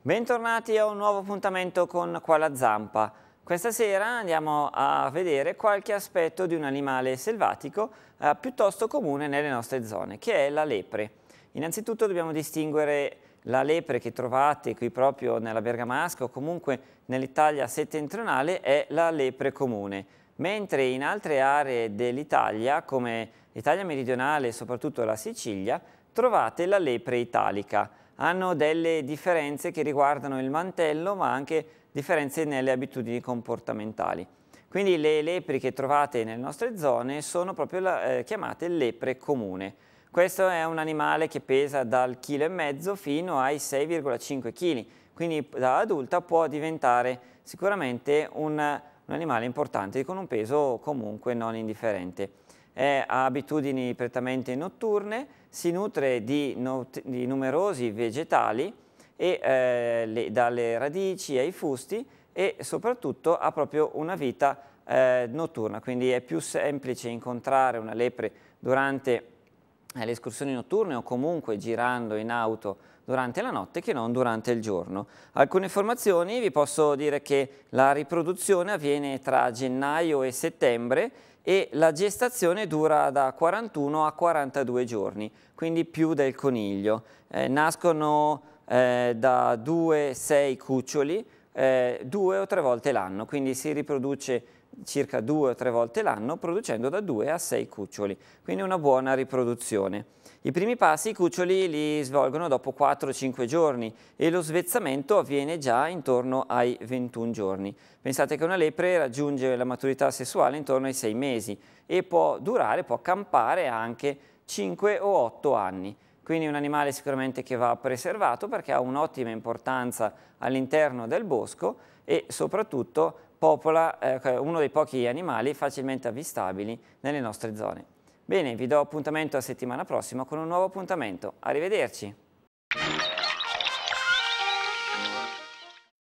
Bentornati a un nuovo appuntamento con Quala Zampa. Questa sera andiamo a vedere qualche aspetto di un animale selvatico eh, piuttosto comune nelle nostre zone, che è la lepre. Innanzitutto dobbiamo distinguere la lepre che trovate qui proprio nella Bergamasca o comunque nell'Italia settentrionale è la lepre comune, mentre in altre aree dell'Italia, come l'Italia meridionale e soprattutto la Sicilia, trovate la lepre italica hanno delle differenze che riguardano il mantello ma anche differenze nelle abitudini comportamentali. Quindi le lepri che trovate nelle nostre zone sono proprio la, eh, chiamate lepre comune. Questo è un animale che pesa dal chilo e mezzo fino ai 6,5 kg, quindi da adulta può diventare sicuramente un, un animale importante con un peso comunque non indifferente è, ha abitudini prettamente notturne, si nutre di, no, di numerosi vegetali e, eh, le, dalle radici ai fusti e soprattutto ha proprio una vita eh, notturna, quindi è più semplice incontrare una lepre durante eh, le escursioni notturne o comunque girando in auto durante la notte che non durante il giorno. Alcune informazioni vi posso dire che la riproduzione avviene tra gennaio e settembre e la gestazione dura da 41 a 42 giorni, quindi più del coniglio. Eh, nascono eh, da 2-6 cuccioli, eh, due o tre volte l'anno, quindi si riproduce circa due o tre volte l'anno producendo da due a sei cuccioli, quindi una buona riproduzione. I primi passi i cuccioli li svolgono dopo 4-5 giorni e lo svezzamento avviene già intorno ai 21 giorni. Pensate che una lepre raggiunge la maturità sessuale intorno ai 6 mesi e può durare, può campare anche 5 o 8 anni. Quindi un animale sicuramente che va preservato perché ha un'ottima importanza all'interno del bosco e soprattutto popola eh, cioè uno dei pochi animali facilmente avvistabili nelle nostre zone. Bene, vi do appuntamento a settimana prossima con un nuovo appuntamento. Arrivederci!